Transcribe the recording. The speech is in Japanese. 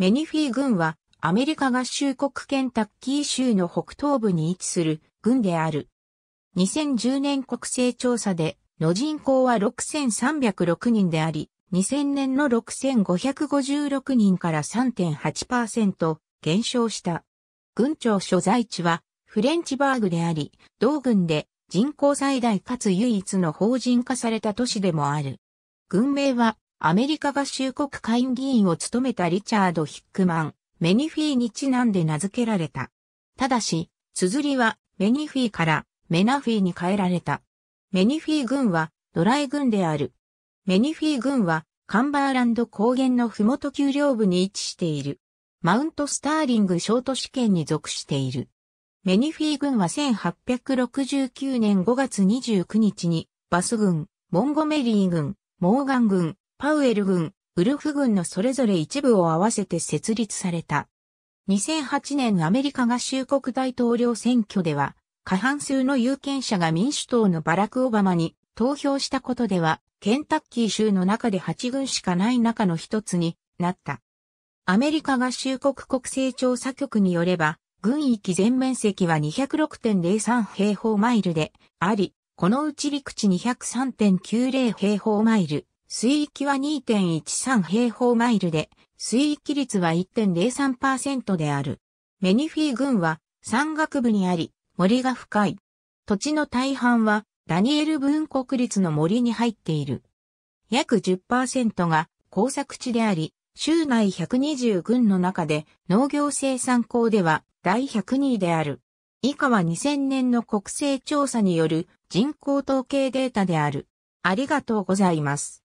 メニフィー郡はアメリカ合衆国ケンタッキー州の北東部に位置する郡である。2010年国勢調査での人口は6306人であり、2000年の6556人から3.8%減少した。郡庁所在地はフレンチバーグであり、同郡で人口最大かつ唯一の法人化された都市でもある。郡名はアメリカ合衆国会議員を務めたリチャード・ヒックマン、メニフィーにちなんで名付けられた。ただし、綴りはメニフィーからメナフィーに変えられた。メニフィー軍はドライ軍である。メニフィー軍はカンバーランド高原のふもと丘陵部に位置している。マウントスターリング小都市圏に属している。メニフィー軍は1869年5月29日にバス軍、モンゴメリー軍、モーガン軍、パウエル軍、ウルフ軍のそれぞれ一部を合わせて設立された。2008年アメリカ合衆国大統領選挙では、過半数の有権者が民主党のバラク・オバマに投票したことでは、ケンタッキー州の中で8軍しかない中の一つになった。アメリカ合衆国国勢調査局によれば、軍域全面積は206.03平方マイルであり、このうち陸地203.90平方マイル、水域は2.13平方マイルで、水域率は1.03%である。メニフィー郡は山岳部にあり、森が深い。土地の大半はダニエル文国立の森に入っている。約10%が工作地であり、州内120郡の中で農業生産校では第102位である。以下は2000年の国勢調査による人口統計データである。ありがとうございます。